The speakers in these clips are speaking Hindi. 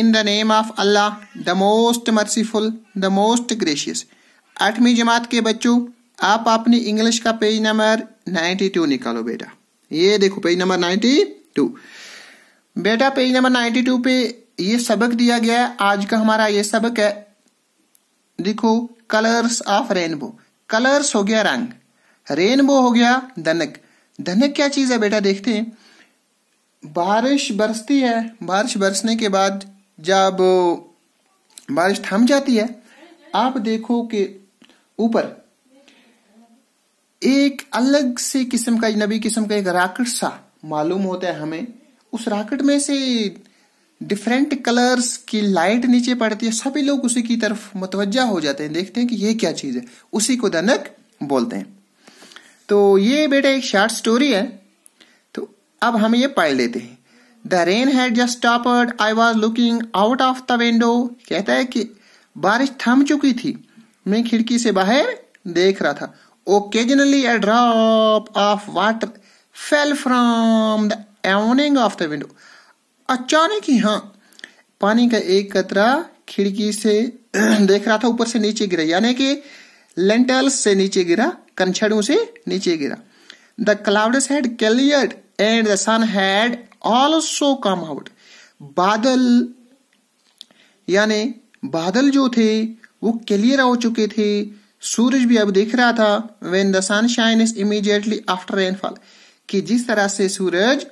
in the name of Allah the most merciful the most gracious आठवीं जमात के बच्चों आप अपनी इंग्लिश का पेज नंबर 92 निकालो बेटा ये देखो पेज नंबर 92 बेटा पेज नंबर 92 पे ये सबक दिया गया है आज का हमारा ये सबक है देखो कलर्स ऑफ रेनबो कलर्स हो गया रंग रेनबो हो गया धनक धनक क्या चीज है बेटा देखते हैं बारिश बरसती है बारिश बरसने के बाद जब बारिश थम जाती है आप देखो कि ऊपर एक अलग से किस्म का नबी किस्म का एक राकेट सा मालूम होता है हमें उस राकेट में से डिफरेंट कलर्स की लाइट नीचे पड़ती है सभी लोग उसी की तरफ मुतवजा हो जाते हैं देखते हैं कि ये क्या चीज़ है उसी को दनक बोलते हैं तो ये बेटा एक शार्ट स्टोरी है अब हम ये पढ़ लेते हैं the rain had just stopped I was looking out of the window कहता है कि बारिश थम चुकी थी मैं खिड़की से बाहर देख रहा था occasionally a drop of water fell from the awning of the window अचानक ही हाँ पानी का एक कतरा खिड़की से देख रहा था ऊपर से नीचे गिरा यानी कि लेंटल्स से नीचे गिरा कंछड़ों से नीचे गिरा the clouds had cleared and the sun had also come out बादल यानी बादल जो थे वो क्लियर हो चुके थे सूरज भी अब दिख रहा था when the sun shine is immediately after rainfall कि जिस तरह से सूरज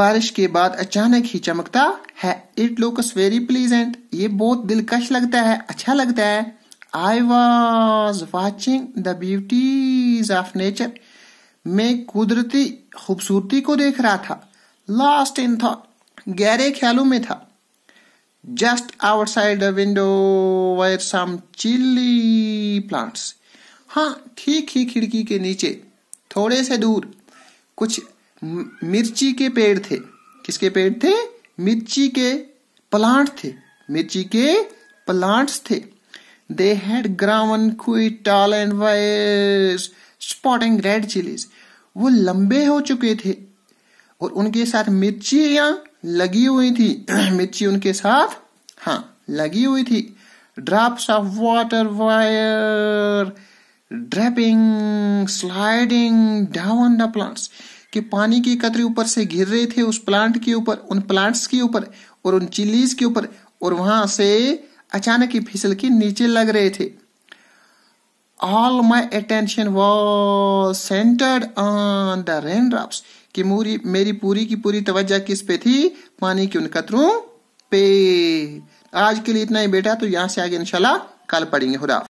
बारिश के बाद अचानक ही चमकता है इट लुक्स वेरी प्लीजेंट ये बहुत दिलकश लगता है अच्छा लगता है I was watching the beauties of nature मैं कुदरती खूबसूरती को देख रहा था लॉस्ट इन थॉट गहरे ख्यालों में था just outside the window where some chilli plants हाँ ठीक ही खिड़की के नीचे थोड़े से दूर कुछ मिर्ची के पेड़ थे किसके पेड़ थे मिर्ची के प्लांट थे मिर्ची के प्लांट्स थे they had grown quite tall and were sporting red chillies वो लंबे हो चुके थे और उनके साथ मिर्चियां लगी हुई थी मिर्ची उनके साथ हाँ लगी हुई थी drops of water were dripping sliding down the plants कि पानी की कतरे ऊपर से गिर रहे थे उस प्लांट के ऊपर उन प्लांट्स के ऊपर और उन चिलीज के ऊपर और वहां से अचानक ही फिसल के नीचे लग रहे थे all my attention was centered on the raindrops कि मूरी मेरी पूरी की पूरी तवज्जा किस पे थी पानी के उन कतरों पे आज के लिए इतना ही बेटा तो यहाँ से आगे इंशाल्लाह कल पढ़ेंगे खुदा